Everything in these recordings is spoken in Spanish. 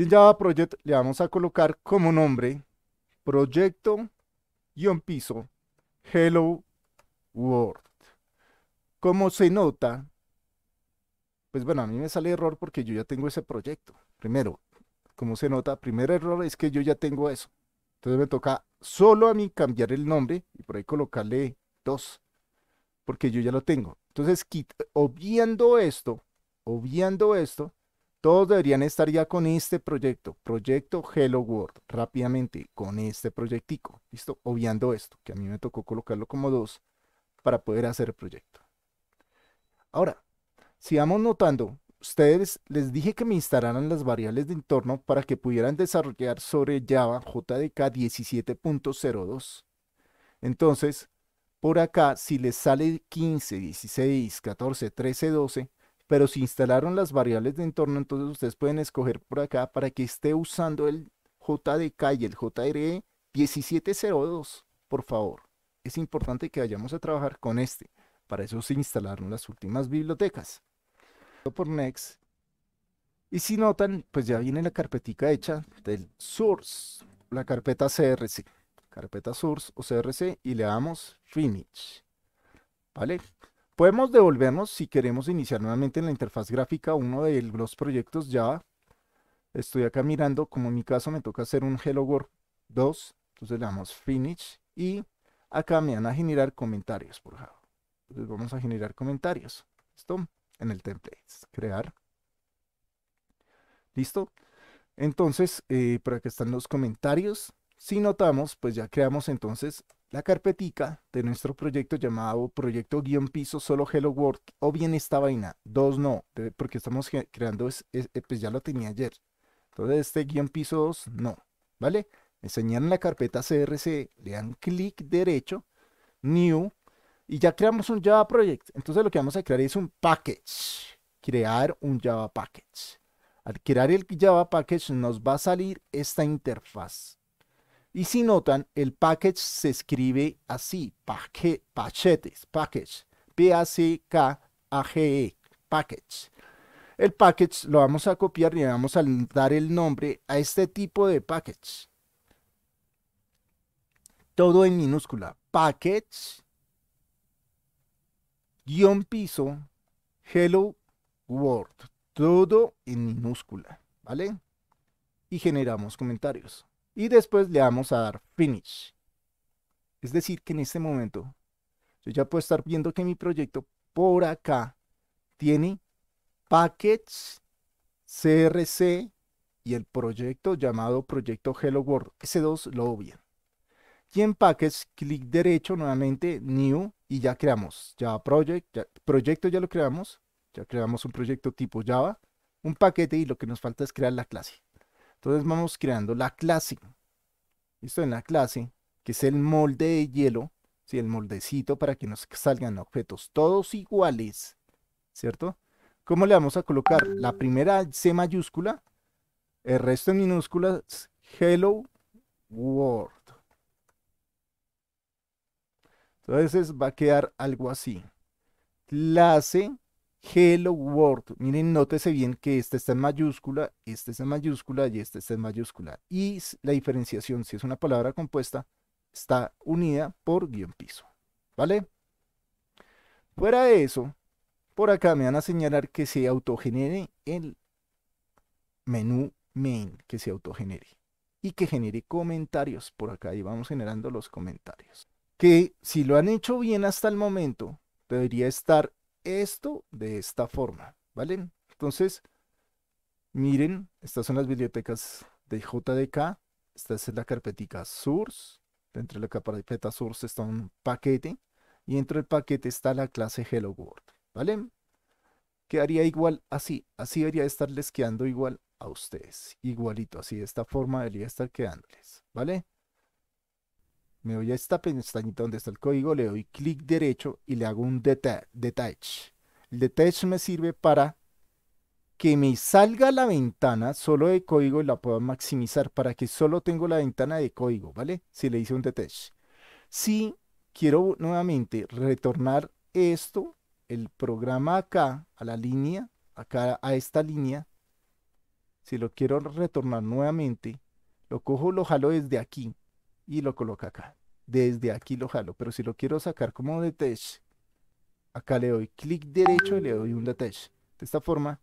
Y en Java Project le vamos a colocar como nombre proyecto-piso Hello World. Como se nota, pues bueno, a mí me sale error porque yo ya tengo ese proyecto. Primero, como se nota, primer error es que yo ya tengo eso. Entonces me toca solo a mí cambiar el nombre y por ahí colocarle 2, porque yo ya lo tengo. Entonces, obviando esto, obviando esto, todos deberían estar ya con este proyecto, proyecto Hello World, rápidamente, con este proyectico, ¿listo? Obviando esto, que a mí me tocó colocarlo como dos para poder hacer el proyecto. Ahora, Sigamos notando, ustedes les dije que me instalaran las variables de entorno para que pudieran desarrollar sobre Java JDK 17.02. Entonces, por acá, si les sale 15, 16, 14, 13, 12, pero si instalaron las variables de entorno, entonces ustedes pueden escoger por acá para que esté usando el JDK y el JRE 1702, por favor. Es importante que vayamos a trabajar con este. Para eso se instalaron las últimas bibliotecas. Por Next. Y si notan, pues ya viene la carpetica hecha del source, la carpeta CRC. Carpeta source o CRC y le damos finish. ¿Vale? Podemos devolvernos si queremos iniciar nuevamente en la interfaz gráfica uno de los proyectos Java. Estoy acá mirando, como en mi caso me toca hacer un Hello World 2, entonces le damos Finish y acá me van a generar comentarios, por favor. Entonces vamos a generar comentarios. ¿Listo? En el template. Crear. ¿Listo? Entonces, eh, por acá están los comentarios. Si notamos, pues ya creamos entonces la carpetica de nuestro proyecto llamado proyecto guión piso solo Hello World o bien esta vaina, dos no, porque estamos creando, eh, pues ya lo tenía ayer. Entonces este guión piso 2 no, ¿vale? enseñan la carpeta CRC, le dan clic derecho, New, y ya creamos un Java Project. Entonces lo que vamos a crear es un package, crear un Java Package. Al crear el Java Package nos va a salir esta interfaz. Y si notan, el package se escribe así, pachetes, package, P-A-C-K-A-G-E, package. El package lo vamos a copiar y le vamos a dar el nombre a este tipo de package. Todo en minúscula, package, guión piso, hello world, todo en minúscula, ¿vale? Y generamos comentarios y después le vamos a dar finish. Es decir, que en este momento yo ya puedo estar viendo que mi proyecto por acá tiene Packets, CRC y el proyecto llamado proyecto Hello World. Ese dos lo obvian. Y en Packets, clic derecho nuevamente, new, y ya creamos Java Project. proyecto ya lo creamos. Ya creamos un proyecto tipo Java, un paquete y lo que nos falta es crear la clase. Entonces vamos creando la clase. Listo, en la clase, que es el molde de hielo, el moldecito para que nos salgan objetos todos iguales, ¿cierto? ¿Cómo le vamos a colocar? La primera C mayúscula, el resto en minúsculas, Hello World. Entonces va a quedar algo así. Clase Hello World. Miren, nótese bien que esta está en mayúscula, este está en mayúscula y este está en mayúscula. Y la diferenciación, si es una palabra compuesta, está unida por guión piso. ¿Vale? Fuera de eso, por acá me van a señalar que se autogenere el menú main, que se autogenere. Y que genere comentarios. Por acá y vamos generando los comentarios. Que si lo han hecho bien hasta el momento, debería estar esto de esta forma, ¿vale? Entonces, miren, estas son las bibliotecas de JDK. Esta es la carpetica source. Dentro de la carpeta source está un paquete. Y dentro del paquete está la clase Hello World, ¿vale? Quedaría igual así. Así debería estarles quedando igual a ustedes. Igualito, así de esta forma debería estar quedándoles, ¿vale? me voy a esta pestañita donde está el código, le doy clic derecho y le hago un detach. El detach me sirve para que me salga la ventana solo de código y la pueda maximizar para que solo tengo la ventana de código, ¿vale? Si le hice un detach. Si quiero nuevamente retornar esto, el programa acá, a la línea, acá a esta línea, si lo quiero retornar nuevamente, lo cojo, lo jalo desde aquí y lo coloca acá. Desde aquí lo jalo, pero si lo quiero sacar como detach, acá le doy clic derecho y le doy un detach. De esta forma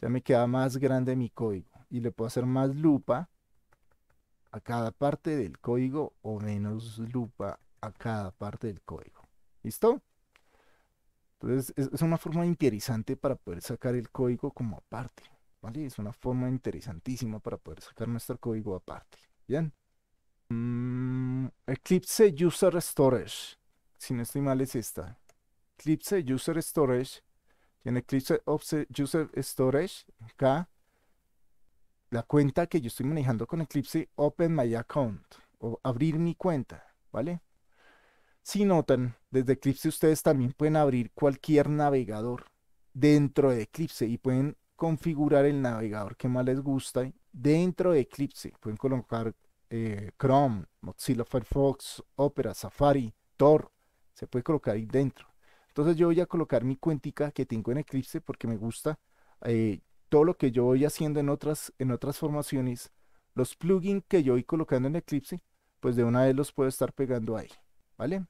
ya me queda más grande mi código y le puedo hacer más lupa a cada parte del código o menos lupa a cada parte del código. ¿Listo? Entonces es una forma interesante para poder sacar el código como aparte. ¿Vale? Es una forma interesantísima para poder sacar nuestro código aparte. Bien. Mm, Eclipse User Storage. Si no estoy mal es esta. Eclipse User Storage. en Eclipse User Storage, acá, la cuenta que yo estoy manejando con Eclipse, Open My Account, o abrir mi cuenta, ¿vale? Si notan, desde Eclipse ustedes también pueden abrir cualquier navegador dentro de Eclipse y pueden configurar el navegador que más les gusta dentro de Eclipse. Pueden colocar eh, Chrome, Mozilla Firefox, Opera, Safari, Tor, se puede colocar ahí dentro. Entonces yo voy a colocar mi cuentica que tengo en Eclipse porque me gusta eh, todo lo que yo voy haciendo en otras, en otras formaciones, los plugins que yo voy colocando en Eclipse, pues de una vez los puedo estar pegando ahí, ¿vale?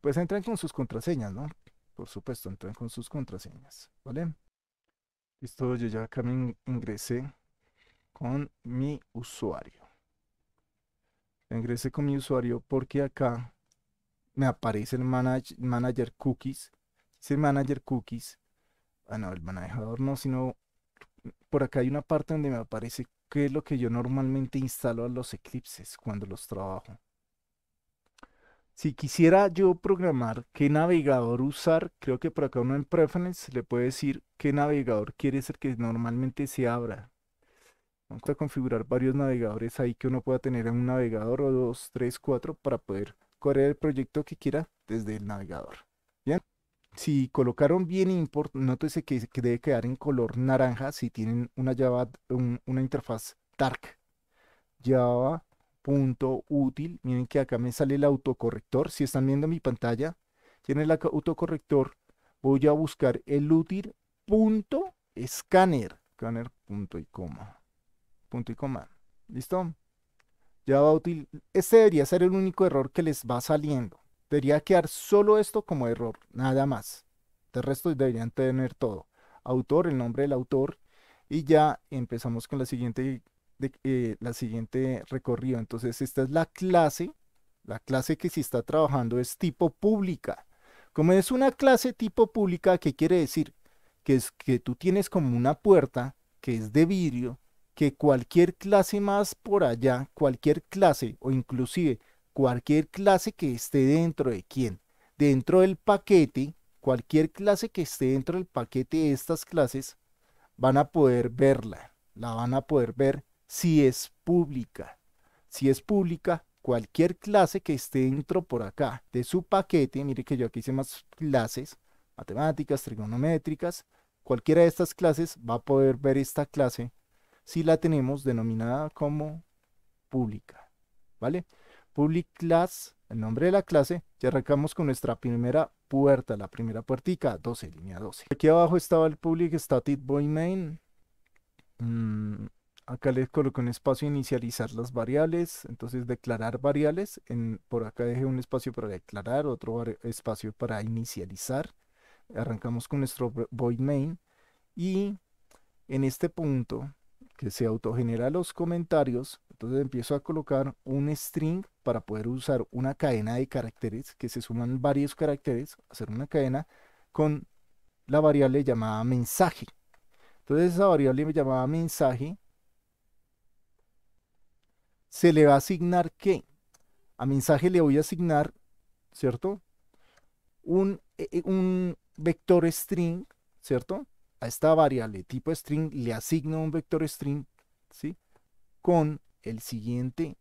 Pues entran con sus contraseñas, ¿no? Por supuesto, entran con sus contraseñas, ¿vale? Listo, yo ya acá me ingresé mi usuario. Ingresé con mi usuario porque acá me aparece el manager cookies. Dice manager cookies. Ah, no, el manejador no, sino por acá hay una parte donde me aparece qué es lo que yo normalmente instalo a los eclipses cuando los trabajo. Si quisiera yo programar qué navegador usar, creo que por acá uno en Preference le puede decir qué navegador quiere ser que normalmente se abra. Vamos a configurar varios navegadores ahí que uno pueda tener en un navegador o dos, tres, cuatro para poder correr el proyecto que quiera desde el navegador. Bien, si colocaron bien import, nótese que, que debe quedar en color naranja si tienen una Java, una interfaz dark. java.util Miren que acá me sale el autocorrector. Si están viendo mi pantalla, tiene el autocorrector. Voy a buscar el útil punto punto y coma punto y coma. ¿Listo? Ya va útil Este debería ser el único error que les va saliendo. Debería quedar solo esto como error, nada más. De resto deberían tener todo. Autor, el nombre del autor. Y ya empezamos con la siguiente, eh, la siguiente recorrido. Entonces esta es la clase. La clase que se está trabajando es tipo pública. Como es una clase tipo pública, ¿qué quiere decir? Que es que tú tienes como una puerta que es de vidrio que cualquier clase más por allá, cualquier clase o inclusive cualquier clase que esté dentro de quién, dentro del paquete, cualquier clase que esté dentro del paquete de estas clases, van a poder verla, la van a poder ver si es pública. Si es pública, cualquier clase que esté dentro por acá de su paquete, mire que yo aquí hice más clases, matemáticas, trigonométricas, cualquiera de estas clases va a poder ver esta clase si la tenemos denominada como pública, ¿vale? Public class, el nombre de la clase, y arrancamos con nuestra primera puerta, la primera puertica, 12, línea 12. Aquí abajo estaba el public static void main. Mm, acá les coloco un espacio inicializar las variables, entonces declarar variables. En, por acá dejé un espacio para declarar, otro espacio para inicializar. Arrancamos con nuestro void main y en este punto que se autogenera los comentarios. Entonces empiezo a colocar un string para poder usar una cadena de caracteres, que se suman varios caracteres, hacer una cadena con la variable llamada mensaje. Entonces esa variable llamada mensaje se le va a asignar qué? A mensaje le voy a asignar, ¿cierto? Un, eh, un vector string, ¿cierto? a esta variable tipo string le asigno un vector string ¿sí? con el siguiente,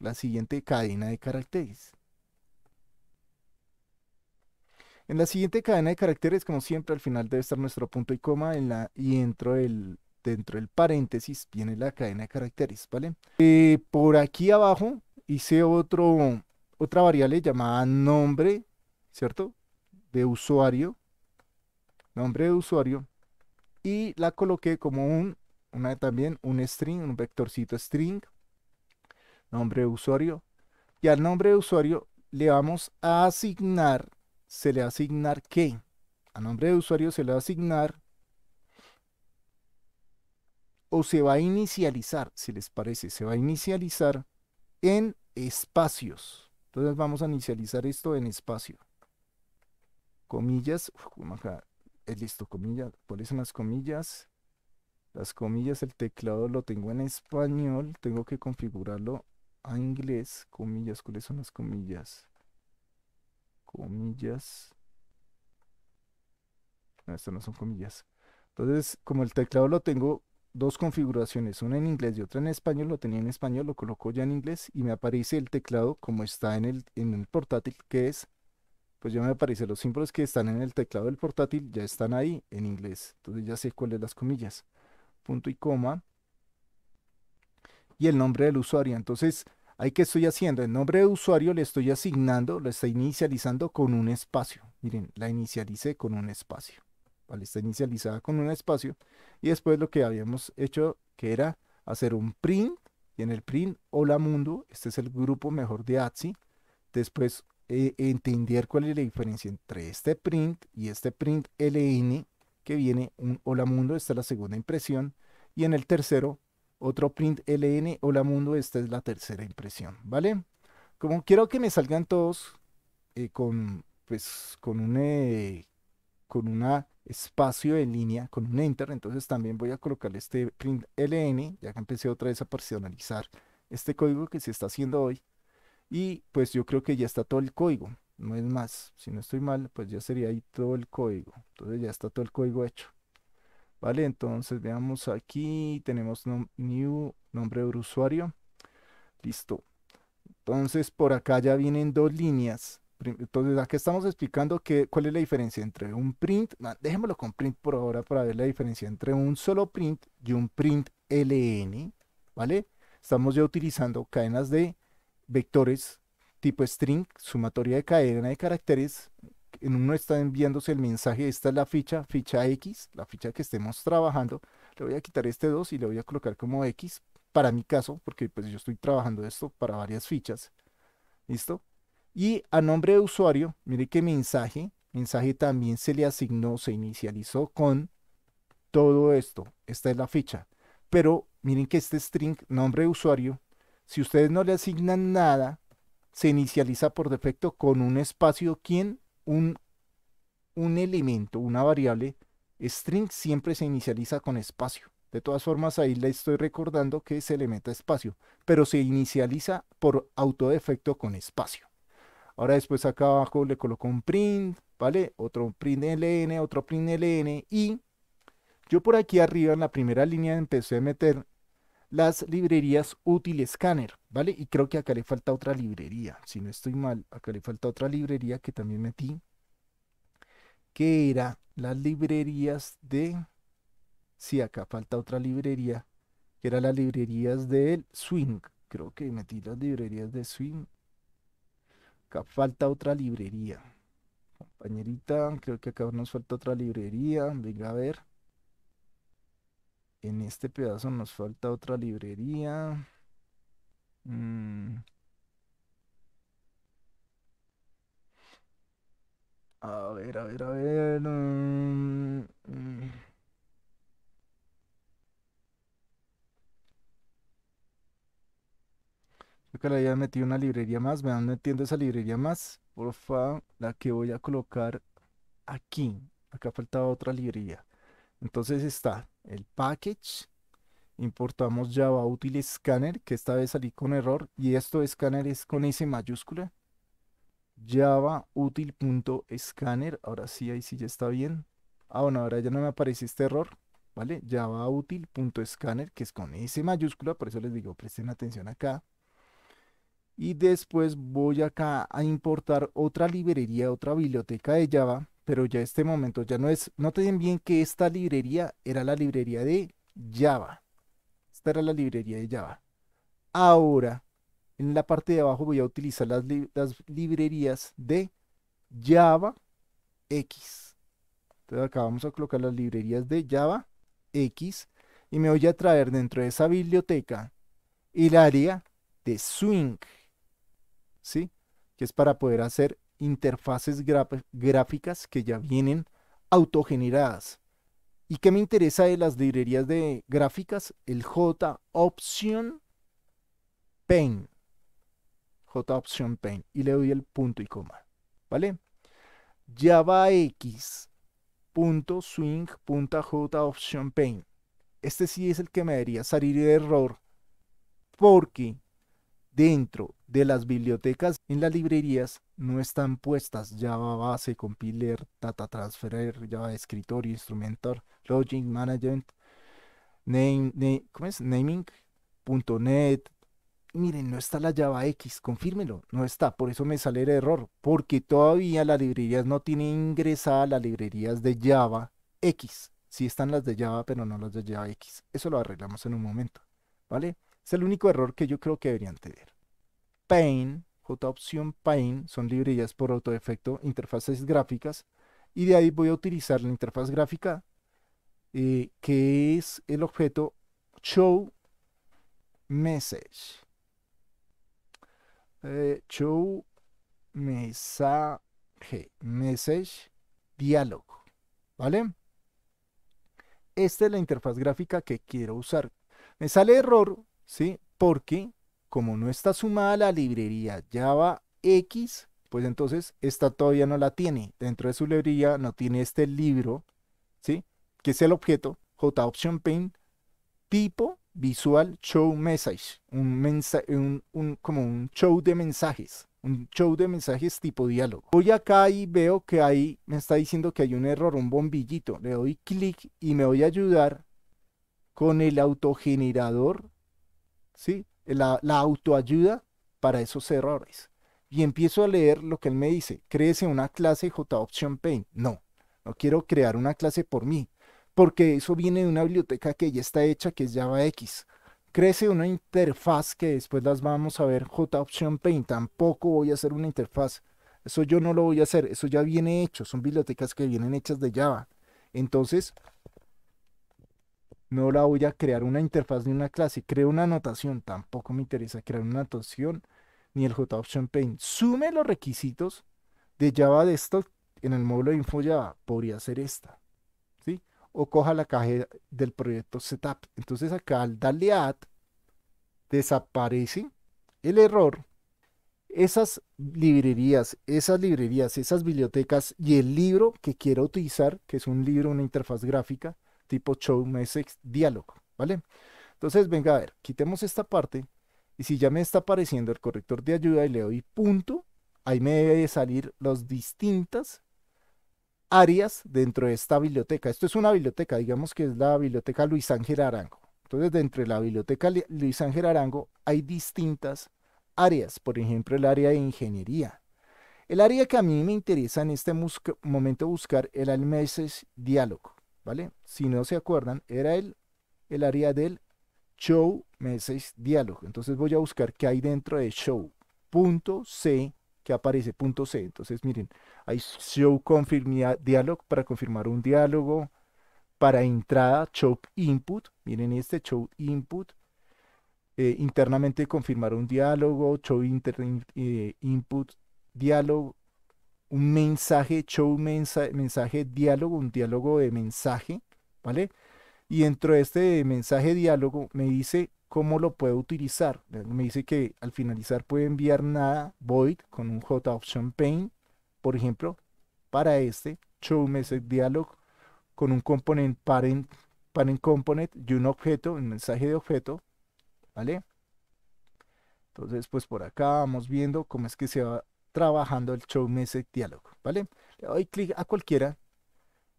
la siguiente cadena de caracteres. En la siguiente cadena de caracteres, como siempre, al final debe estar nuestro punto y coma en la, y dentro del, dentro paréntesis viene la cadena de caracteres, ¿vale? Eh, por aquí abajo hice otro, otra variable llamada nombre, ¿cierto? De usuario. Nombre de usuario y la coloqué como un, una también, un string, un vectorcito string, nombre de usuario. Y al nombre de usuario le vamos a asignar, se le va a asignar qué. Al nombre de usuario se le va a asignar o se va a inicializar, si les parece, se va a inicializar en espacios. Entonces vamos a inicializar esto en espacio. Comillas, Vamos listo, comillas, ¿cuáles son las comillas? Las comillas, el teclado lo tengo en español, tengo que configurarlo a inglés, comillas, ¿cuáles son las comillas? Comillas. No, estas no son comillas. Entonces, como el teclado lo tengo dos configuraciones, una en inglés y otra en español, lo tenía en español, lo coloco ya en inglés y me aparece el teclado como está en el portátil, que es pues ya me aparecen los símbolos que están en el teclado del portátil, ya están ahí en inglés. Entonces ya sé cuáles las comillas. Punto y coma. Y el nombre del usuario. Entonces, ¿ahí qué estoy haciendo? El nombre de usuario le estoy asignando, lo está inicializando con un espacio. Miren, la inicialicé con un espacio. está inicializada con un espacio. Y después lo que habíamos hecho, que era hacer un print. Y en el print, hola mundo, este es el grupo mejor de Atsi. Después eh, entender cuál es la diferencia entre este print y este print LN, que viene un hola mundo, esta es la segunda impresión, y en el tercero otro print LN, hola mundo, esta es la tercera impresión, ¿vale? Como quiero que me salgan todos eh, con, pues, con un eh, con una espacio en línea, con un enter, entonces también voy a colocarle este print LN, ya que empecé otra vez a personalizar este código que se está haciendo hoy, y pues yo creo que ya está todo el código. No es más. Si no estoy mal, pues ya sería ahí todo el código. Entonces ya está todo el código hecho. Vale, entonces veamos aquí. Tenemos new, nombre de usuario. Listo. Entonces por acá ya vienen dos líneas. Entonces aquí estamos explicando cuál es la diferencia entre un print. Dejémoslo con print por ahora para ver la diferencia entre un solo print y un print LN. ¿Vale? Estamos ya utilizando cadenas de vectores tipo string, sumatoria de cadena de caracteres, en uno está enviándose el mensaje, esta es la ficha, ficha X, la ficha que estemos trabajando, le voy a quitar este 2 y le voy a colocar como X, para mi caso, porque pues yo estoy trabajando esto para varias fichas, ¿listo? Y a nombre de usuario, Miren que mensaje, mensaje también se le asignó, se inicializó con todo esto, esta es la ficha, pero miren que este string, nombre de usuario, si ustedes no le asignan nada, se inicializa por defecto con un espacio quien, un, un elemento, una variable, string siempre se inicializa con espacio. De todas formas, ahí le estoy recordando que se le meta espacio, pero se inicializa por autodefecto con espacio. Ahora después acá abajo le coloco un print, ¿vale? Otro print ln, otro print ln y yo por aquí arriba en la primera línea empecé a meter las librerías útil scanner, ¿vale? Y creo que acá le falta otra librería, si no estoy mal, acá le falta otra librería que también metí, que era las librerías de... Sí, acá falta otra librería, que era las librerías del Swing. Creo que metí las librerías de Swing. Acá falta otra librería. Compañerita, creo que acá nos falta otra librería. Venga a ver. En este pedazo nos falta otra librería. Mm. A ver, a ver, a ver. Mm, mm. Creo que le había metido una librería más. Me no entiendo esa librería más. Porfa, la que voy a colocar aquí. Acá faltaba otra librería. Entonces está el package, importamos Java útil Scanner, que esta vez salí con error, y esto Scanner es con S mayúscula. Java Util.Scanner, ahora sí, ahí sí ya está bien. Ah, bueno, ahora ya no me aparece este error, ¿vale? Java Util.Scanner, que es con S mayúscula, por eso les digo, presten atención acá. Y después voy acá a importar otra librería, otra biblioteca de Java, pero ya este momento ya no es. Noten bien que esta librería era la librería de Java. Esta era la librería de Java. Ahora, en la parte de abajo voy a utilizar las, las librerías de Java X. Entonces acá vamos a colocar las librerías de Java X y me voy a traer dentro de esa biblioteca el área de Swing, ¿sí? Que es para poder hacer interfaces gráficas que ya vienen autogeneradas. ¿Y qué me interesa de las librerías de gráficas? El J Option Paint. J Option Paint. Y le doy el punto y coma. ¿Vale? Java Option Paint. Este sí es el que me haría salir de error porque dentro de las bibliotecas en las librerías no están puestas Java Base, Compiler, Data Transfer, Java Escritorio, Instrumentor, Logic, Management, name, name, ¿cómo Naming, Miren, no está la Java X, confírmelo, no está, por eso me sale el error, porque todavía las librerías no tienen ingresada las librerías de Java X. Sí están las de Java, pero no las de Java X. Eso lo arreglamos en un momento, ¿vale? Es el único error que yo creo que deberían tener. pain opción Paint son librerías por autodefecto interfaces gráficas y de ahí voy a utilizar la interfaz gráfica eh, que es el objeto show message eh, show message diálogo vale esta es la interfaz gráfica que quiero usar me sale error sí porque como no está sumada la librería Java X, pues entonces esta todavía no la tiene. Dentro de su librería no tiene este libro, ¿sí? Que es el objeto JOptionPane tipo visual show message, un, un, como un show de mensajes, un show de mensajes tipo diálogo. Voy acá y veo que ahí me está diciendo que hay un error, un bombillito. Le doy clic y me voy a ayudar con el autogenerador, ¿sí? la, autoayuda para esos errores. Y empiezo a leer lo que él me dice. Créese una clase J No, no quiero crear una clase por mí, porque eso viene de una biblioteca que ya está hecha, que es Java X Crece una interfaz que después las vamos a ver J Tampoco voy a hacer una interfaz. Eso yo no lo voy a hacer. Eso ya viene hecho. Son bibliotecas que vienen hechas de Java. Entonces, no la voy a crear una interfaz de una clase. Creo una anotación. Tampoco me interesa crear una anotación ni el JOptionPane. Sume los requisitos de Java Desktop en el módulo de info Java. Podría ser esta. ¿sí? O coja la caja del proyecto Setup. Entonces acá al darle Add desaparece el error esas librerías, esas librerías, esas bibliotecas y el libro que quiero utilizar, que es un libro, una interfaz gráfica, tipo show message diálogo, ¿vale? Entonces, venga a ver, quitemos esta parte y si ya me está apareciendo el corrector de ayuda y le doy punto, ahí me debe salir las distintas áreas dentro de esta biblioteca. Esto es una biblioteca, digamos que es la biblioteca Luis Ángel Arango. Entonces, dentro de la biblioteca Luis Ángel Arango hay distintas áreas, por ejemplo, el área de ingeniería. El área que a mí me interesa en este momento buscar era el message diálogo. ¿vale? Si no se acuerdan, era el, el área del show message diálogo Entonces voy a buscar qué hay dentro de show.c que aparece, punto C. Entonces miren, hay show confirm dialog para confirmar un diálogo. Para entrada, show input. Miren este show input. Eh, internamente confirmar un diálogo, show inter, eh, input diálogo, un mensaje, show, mensaje, mensaje, diálogo, un diálogo de mensaje, ¿vale? Y dentro de este mensaje diálogo me dice cómo lo puedo utilizar. Me dice que al finalizar puede enviar nada void con un J option paint, por ejemplo, para este show message diálogo con un component parent, parent component y un objeto, un mensaje de objeto, ¿vale? Entonces, pues por acá vamos viendo cómo es que se va trabajando el Show Message diálogo, ¿vale? Le doy clic a cualquiera.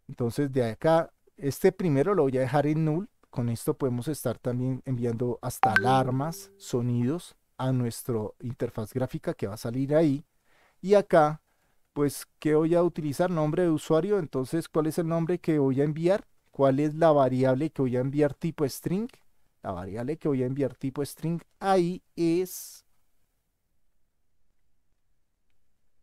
Entonces de acá, este primero lo voy a dejar en null. Con esto podemos estar también enviando hasta alarmas, sonidos a nuestra interfaz gráfica que va a salir ahí. Y acá, pues, ¿qué voy a utilizar? Nombre de usuario. Entonces, ¿cuál es el nombre que voy a enviar? ¿Cuál es la variable que voy a enviar tipo string? La variable que voy a enviar tipo string ahí es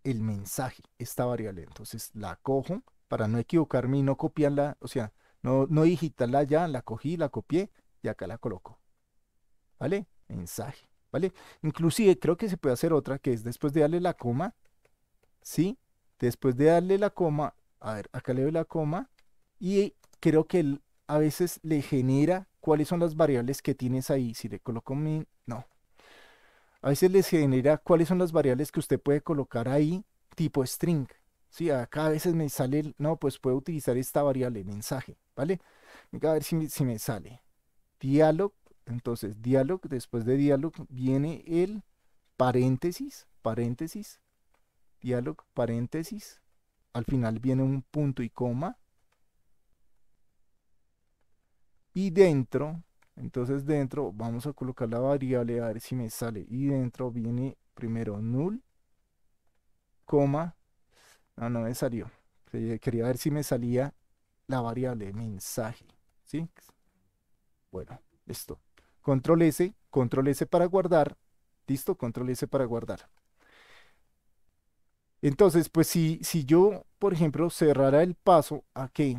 el mensaje, esta variable. Entonces la cojo para no equivocarme y no copiarla, o sea, no, no digitarla ya, la cogí, la copié y acá la coloco. ¿Vale? Mensaje. ¿Vale? Inclusive creo que se puede hacer otra que es después de darle la coma, ¿sí? Después de darle la coma, a ver, acá le doy la coma y creo que a veces le genera cuáles son las variables que tienes ahí. Si le coloco mi, no, a veces les genera cuáles son las variables que usted puede colocar ahí, tipo string. ¿sí? Acá a veces me sale, no, pues puedo utilizar esta variable, mensaje, ¿vale? a ver si si me sale. Dialog, entonces dialog, después de dialog viene el paréntesis, paréntesis, dialog, paréntesis, al final viene un punto y coma, y dentro entonces dentro vamos a colocar la variable a ver si me sale. Y dentro viene primero null, coma. No, no me salió. Quería ver si me salía la variable mensaje. ¿sí? Bueno, listo. Control S, control S para guardar. Listo, control S para guardar. Entonces, pues si, si yo, por ejemplo, cerrara el paso a que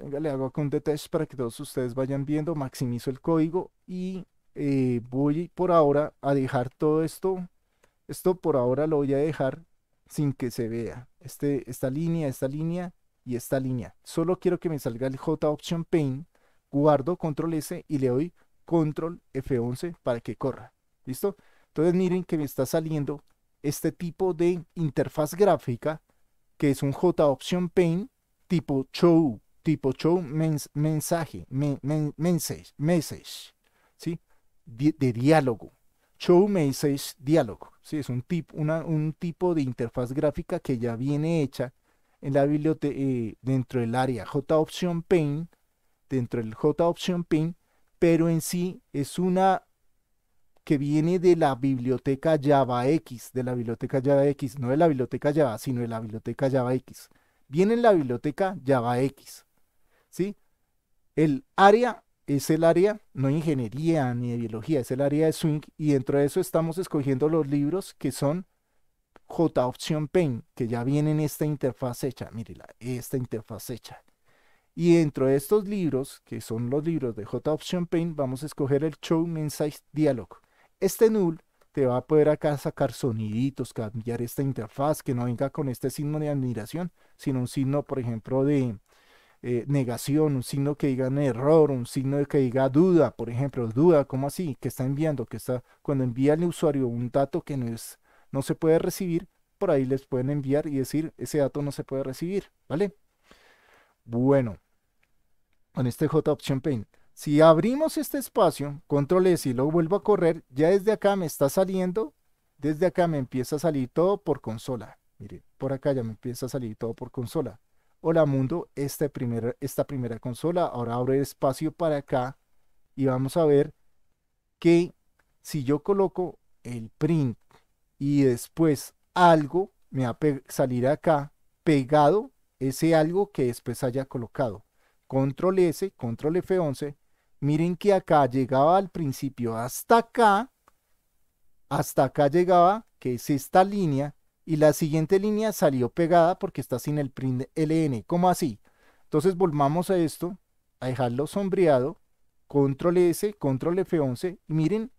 Venga, le hago acá un detach para que todos ustedes vayan viendo. Maximizo el código y eh, voy por ahora a dejar todo esto. Esto por ahora lo voy a dejar sin que se vea. Este, esta línea, esta línea y esta línea. Solo quiero que me salga el J Option Paint. Guardo Control S y le doy Control F11 para que corra. ¿Listo? Entonces miren que me está saliendo este tipo de interfaz gráfica que es un J Option Paint tipo Show tipo show mensaje, message, ¿sí? De, diálogo. Show message diálogo. ¿sí? Es un, un tipo de interfaz gráfica que ya viene hecha en la biblioteca eh, dentro del área J Option Paint, dentro del J Option pero en sí es una que viene de la biblioteca X, de la biblioteca JavaX, no de la biblioteca Java, sino de la biblioteca JavaX. Viene en la biblioteca JavaX. El área es el área, no ingeniería ni de biología, es el área de swing y dentro de eso estamos escogiendo los libros que son J Option Paint, que ya viene en esta interfaz hecha, mírela, esta interfaz hecha. Y dentro de estos libros, que son los libros de J Option Paint, vamos a escoger el Show Message Dialog. Este null te va a poder acá sacar soniditos, cambiar esta interfaz, que no venga con este signo de admiración, sino un signo, por ejemplo, de, eh, negación, un signo que diga error, un signo que diga duda, por ejemplo, duda, ¿cómo así? Que está enviando, que está, cuando envía al usuario un dato que no es, no se puede recibir, por ahí les pueden enviar y decir, ese dato no se puede recibir, ¿vale? Bueno, con este option Paint. Si abrimos este espacio, control e, S y lo vuelvo a correr, ya desde acá me está saliendo, desde acá me empieza a salir todo por consola. Miren, por acá ya me empieza a salir todo por consola. Hola mundo, este esta primera consola. Ahora abro el espacio para acá y vamos a ver que si yo coloco el print y después algo, me va a salir acá pegado ese algo que después haya colocado. Control S, Control F11. Miren que acá llegaba al principio hasta acá, hasta acá llegaba, que es esta línea, y la siguiente línea salió pegada porque está sin el print ln. ¿Cómo así? Entonces volvamos a esto, a dejarlo sombreado, control S, control F11. Miren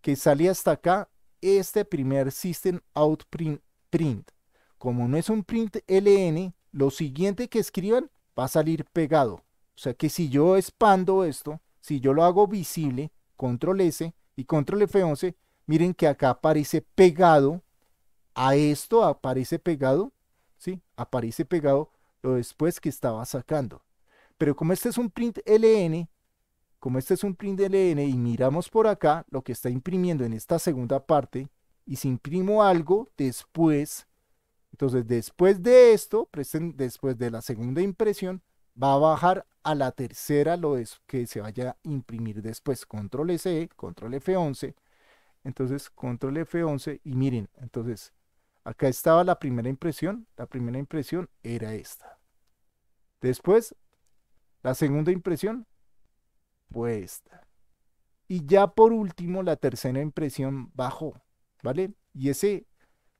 que sale hasta acá este primer system out print. print. Como no es un print ln, lo siguiente que escriban va a salir pegado. O sea que si yo expando esto, si yo lo hago visible, control S y control F11, miren que acá aparece pegado a esto aparece pegado, ¿sí? Aparece pegado lo después que estaba sacando. Pero como este es un print LN, como este es un print LN y miramos por acá lo que está imprimiendo en esta segunda parte, y si imprimo algo después, entonces después de esto, presten, después de la segunda impresión, va a bajar a la tercera lo que se vaya a imprimir después. Control c, Control F11. Entonces, Control F11 y miren, entonces Acá estaba la primera impresión. La primera impresión era esta. Después, la segunda impresión fue esta. Y ya por último, la tercera impresión bajó. ¿Vale? Y ese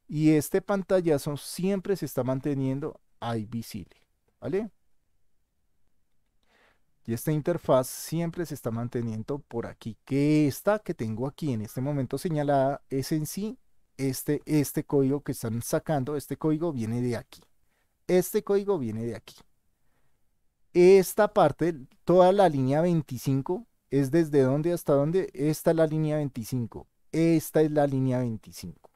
y este pantallazo siempre se está manteniendo ahí visible. ¿Vale? Y esta interfaz siempre se está manteniendo por aquí. Que esta que tengo aquí en este momento señalada es en sí este, este, código que están sacando, este código viene de aquí. Este código viene de aquí. Esta parte, toda la línea 25, es desde dónde hasta dónde. Esta es la línea 25. Esta es la línea 25.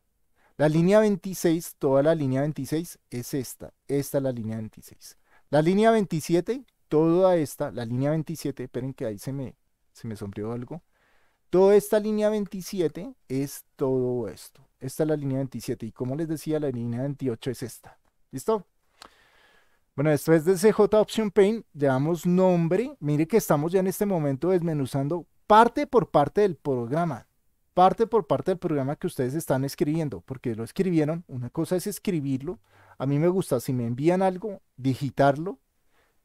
La línea 26, toda la línea 26 es esta. Esta es la línea 26. La línea 27, toda esta, la línea 27, esperen que ahí se me, se me algo. Toda esta línea 27 es todo esto. Esta es la línea 27 y como les decía, la línea 28 es esta. ¿Listo? Bueno, esto es de CJ Option Paint, damos nombre. Mire que estamos ya en este momento desmenuzando parte por parte del programa. Parte por parte del programa que ustedes están escribiendo, porque lo escribieron. Una cosa es escribirlo. A mí me gusta, si me envían algo, digitarlo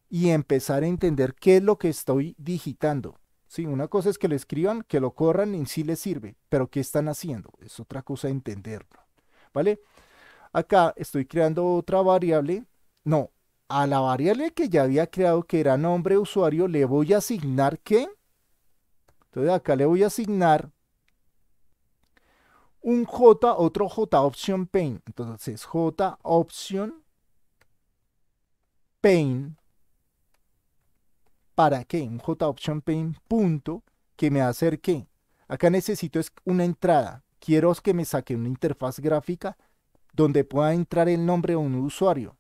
y empezar a entender qué es lo que estoy digitando. Sí, una cosa es que lo escriban, que lo corran y sí les sirve, pero ¿qué están haciendo? Es otra cosa entenderlo, ¿vale? Acá estoy creando otra variable, no, a la variable que ya había creado que era nombre usuario le voy a asignar ¿qué? Entonces acá le voy a asignar un J, otro J option paint. Entonces J option paint para qué, un JOption punto que me acerque. Acá necesito es una entrada. Quiero que me saque una interfaz gráfica donde pueda entrar el nombre de un usuario.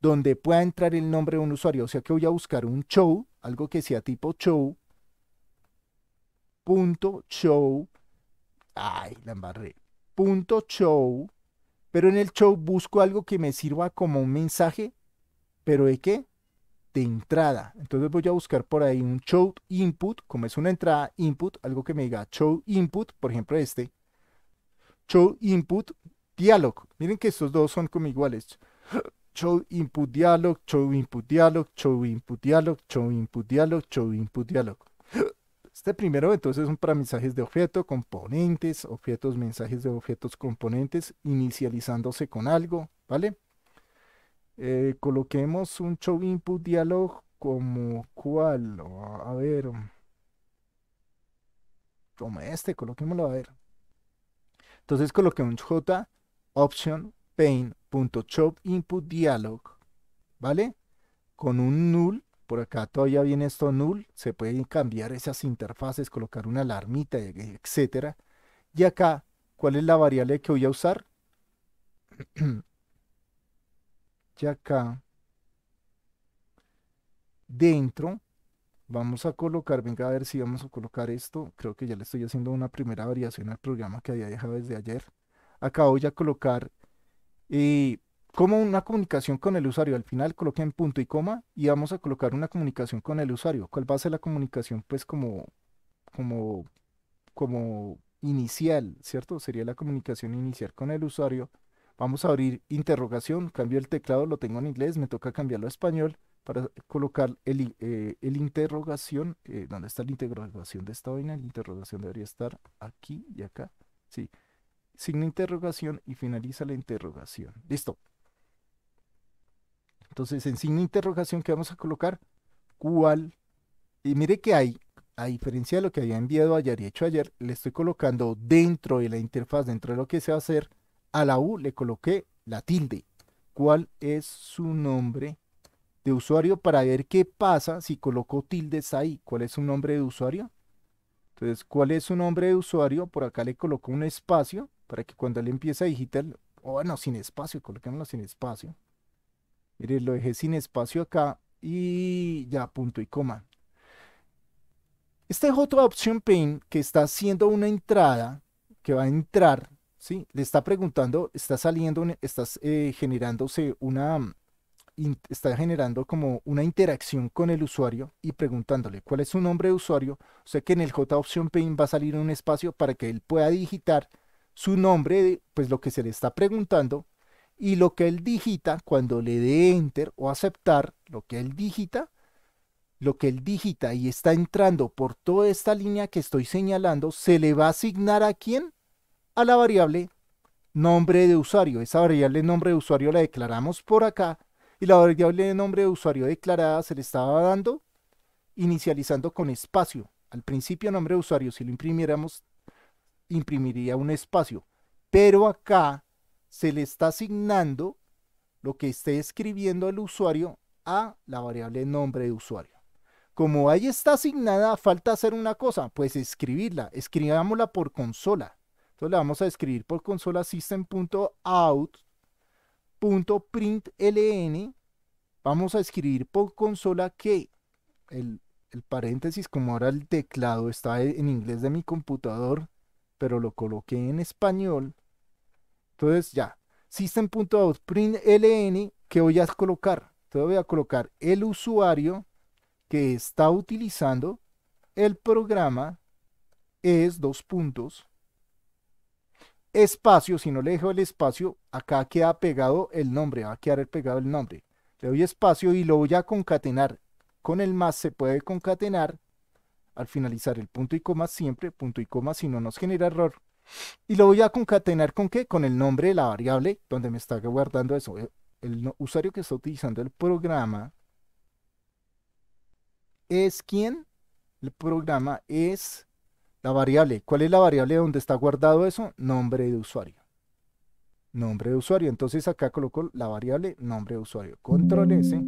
Donde pueda entrar el nombre de un usuario. O sea que voy a buscar un show, algo que sea tipo show. Punto show. Ay, la embarré. Punto show. Pero en el show busco algo que me sirva como un mensaje. ¿Pero de qué? de entrada. Entonces voy a buscar por ahí un show input, como es una entrada input, algo que me diga show input, por ejemplo este. Show input dialog. Miren que estos dos son como iguales. Show input dialog, show input dialog, show input dialog, show input dialog, show input dialog. Este primero entonces son para mensajes de objeto, componentes, objetos, mensajes de objetos, componentes, inicializándose con algo, ¿vale? Eh, coloquemos un show input dialog como cual A ver. Um, como este, coloquémoslo a ver. Entonces coloquemos J option pain.show input dialog. ¿Vale? Con un null. Por acá todavía viene esto null. Se pueden cambiar esas interfaces, colocar una alarmita, e, etcétera. Y acá, ¿cuál es la variable que voy a usar? y acá dentro vamos a colocar, venga a ver si vamos a colocar esto, creo que ya le estoy haciendo una primera variación al programa que había dejado desde ayer. Acá voy a colocar eh, como una comunicación con el usuario, al final en punto y coma y vamos a colocar una comunicación con el usuario. ¿Cuál va a ser la comunicación? Pues como, como, como inicial, ¿cierto? Sería la comunicación inicial con el usuario Vamos a abrir interrogación, cambio el teclado, lo tengo en inglés, me toca cambiarlo a español para colocar el, eh, interrogación. Eh, ¿Dónde está la interrogación de esta vaina? La interrogación debería estar aquí y acá. Sí. Signo interrogación y finaliza la interrogación. Listo. Entonces, en signo interrogación, ¿qué vamos a colocar? ¿Cuál? Y mire que hay, a diferencia de lo que había enviado ayer y hecho ayer, le estoy colocando dentro de la interfaz, dentro de lo que se va a hacer, a la U le coloqué la tilde. ¿Cuál es su nombre de usuario para ver qué pasa si coloco tildes ahí? ¿Cuál es su nombre de usuario? Entonces, ¿cuál es su nombre de usuario? Por acá le coloco un espacio para que cuando él empiece a digitar, bueno sin espacio, coloquémoslo sin espacio. Mire, lo dejé sin espacio acá y ya punto y coma. Esta es otra opción pane que está haciendo una entrada que va a entrar ¿sí? Le está preguntando, está saliendo, estás eh, generándose una, mm, está generando como una interacción con el usuario y preguntándole cuál es su nombre de usuario. O sea que en el J opción Paint va a salir un espacio para que él pueda digitar su nombre, pues lo que se le está preguntando y lo que él digita cuando le dé enter o aceptar, lo que él digita, lo que él digita y está entrando por toda esta línea que estoy señalando, se le va a asignar a quién? a la variable nombre de usuario. Esa variable nombre de usuario la declaramos por acá y la variable nombre de usuario declarada se le estaba dando inicializando con espacio. Al principio nombre de usuario, si lo imprimiéramos, imprimiría un espacio. Pero acá se le está asignando lo que esté escribiendo el usuario a la variable nombre de usuario. Como ahí está asignada, falta hacer una cosa, pues escribirla. Escribámosla por consola. Entonces le vamos a escribir por consola system.out.println. Vamos a escribir por consola que el, el paréntesis, como ahora el teclado está e, en inglés de mi computador, pero lo coloqué en español. Entonces ya, system.out.println, ¿qué voy a colocar? Entonces voy a colocar el usuario que está utilizando el programa es dos puntos espacio, si no le dejo el espacio, acá queda pegado el nombre, va a quedar pegado el nombre. Le doy espacio y lo voy a concatenar. Con el más se puede concatenar al finalizar el punto y coma siempre, punto y coma, si no nos genera error. Y lo voy a concatenar con qué? Con el nombre de la variable donde me está guardando eso. Eh, el usuario que está utilizando el programa es quien, el programa es la variable, ¿cuál es la variable donde está guardado eso? Nombre de usuario. Nombre de usuario. Entonces acá coloco la variable nombre de usuario. Control S.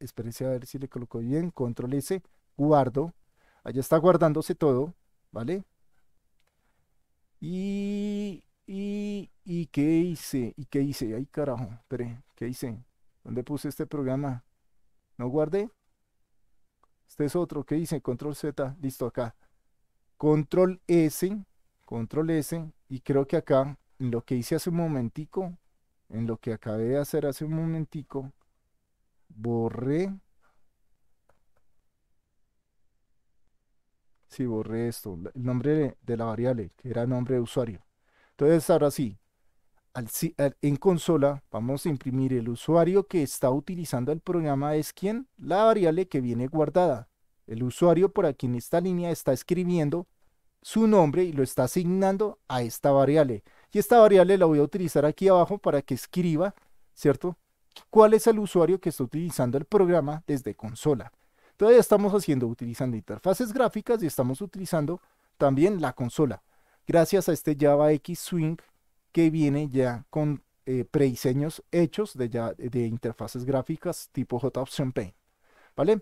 Espérense a ver si le coloco bien. Control S. Guardo. Allá está guardándose todo. ¿Vale? Y, y, y qué hice. ¿Y qué hice? Ay, carajo. Espere, ¿qué hice? ¿Dónde puse este programa? ¿No guardé? Este es otro. ¿Qué hice? Control Z. Listo, acá control S, control S, y creo que acá, en lo que hice hace un momentico, en lo que acabé de hacer hace un momentico, borré, sí, borré esto, el nombre de la variable, que era nombre de usuario. Entonces, ahora sí, en consola vamos a imprimir el usuario que está utilizando el programa es quien, la variable que viene guardada el usuario por aquí en esta línea está escribiendo su nombre y lo está asignando a esta variable. Y esta variable la voy a utilizar aquí abajo para que escriba, ¿cierto? ¿Cuál es el usuario que está utilizando el programa desde consola? Todavía estamos haciendo, utilizando interfaces gráficas y estamos utilizando también la consola. Gracias a este Java X Swing que viene ya con pre eh, prediseños hechos de, interfaces gráficas tipo Option Paint. ¿Vale?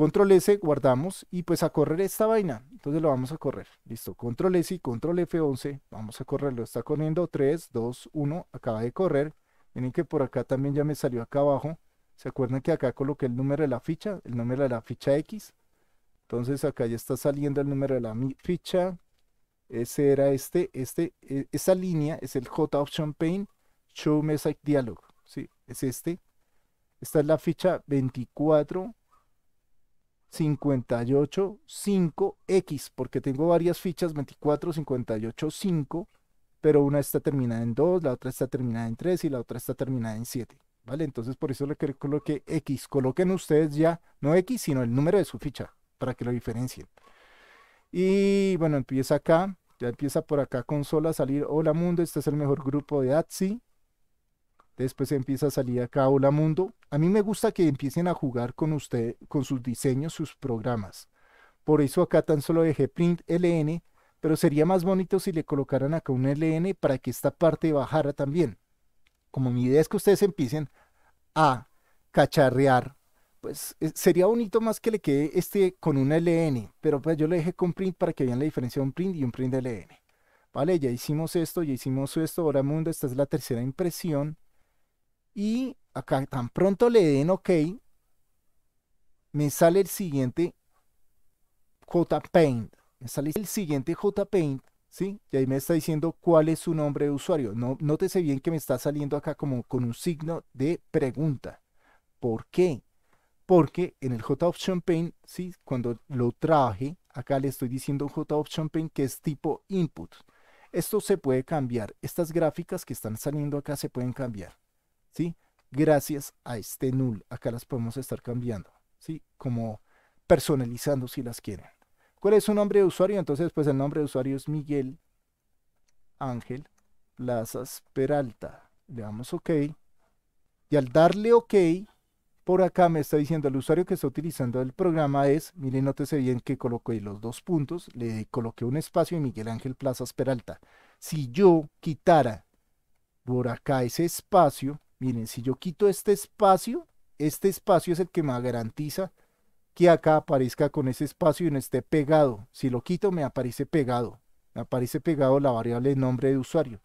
Control S, guardamos y pues a correr esta vaina. Entonces lo vamos a correr. Listo. Control S y Control F11. Vamos a correrlo. Está corriendo 3, 2, 1. Acaba de correr. Miren que por acá también ya me salió acá abajo. ¿Se acuerdan que acá coloqué el número de la ficha? El número de la ficha X. Entonces acá ya está saliendo el número de la ficha. Ese era este. este e, esa línea es el J Option Pane Show Message Dialog. ¿sí? Es este. Esta es la ficha 24 585X, porque tengo varias fichas 24, 58, 5, pero una está terminada en 2, la otra está terminada en 3 y la otra está terminada en 7. ¿Vale? Entonces por eso le coloque X. Coloquen ustedes ya, no X, sino el número de su ficha, para que lo diferencien. Y bueno, empieza acá, ya empieza por acá consola a salir, hola mundo, este es el mejor grupo de Atsi. Después empieza a salir acá Hola Mundo. A mí me gusta que empiecen a jugar con usted, con sus diseños, sus programas. Por eso acá tan solo dejé print LN, pero sería más bonito si le colocaran acá un LN para que esta parte bajara también. Como mi idea es que ustedes empiecen a cacharrear, pues eh, sería bonito más que le quede este con un LN, pero pues yo le dejé con print para que vean la diferencia de un print y un print LN. Vale, ya hicimos esto, ya hicimos esto, hola mundo, esta es la tercera impresión. Y acá tan pronto le den OK, me sale el siguiente JPaint. Me sale el siguiente JPaint, ¿sí? Y ahí me está diciendo cuál es su nombre de usuario. No, nótese bien que me está saliendo acá como con un signo de pregunta. ¿Por qué? Porque en el JOption Paint, ¿sí? cuando lo traje, acá le estoy diciendo Option Paint que es tipo input. Esto se puede cambiar. Estas gráficas que están saliendo acá se pueden cambiar. ¿sí? Gracias a este null. Acá las podemos estar cambiando, ¿sí? Como personalizando si las quieren. ¿Cuál es su nombre de usuario? Entonces, pues el nombre de usuario es Miguel Ángel Plazas Peralta. Le damos OK. Y al darle OK, por acá me está diciendo el usuario que está utilizando el programa es, miren, nótese bien que coloqué los dos puntos, le coloqué un espacio y Miguel Ángel Plazas Peralta. Si yo quitara por acá ese espacio, Miren, si yo quito este espacio, este espacio es el que me garantiza que acá aparezca con ese espacio y no esté pegado. Si lo quito, me aparece pegado. Me aparece pegado la variable nombre de usuario.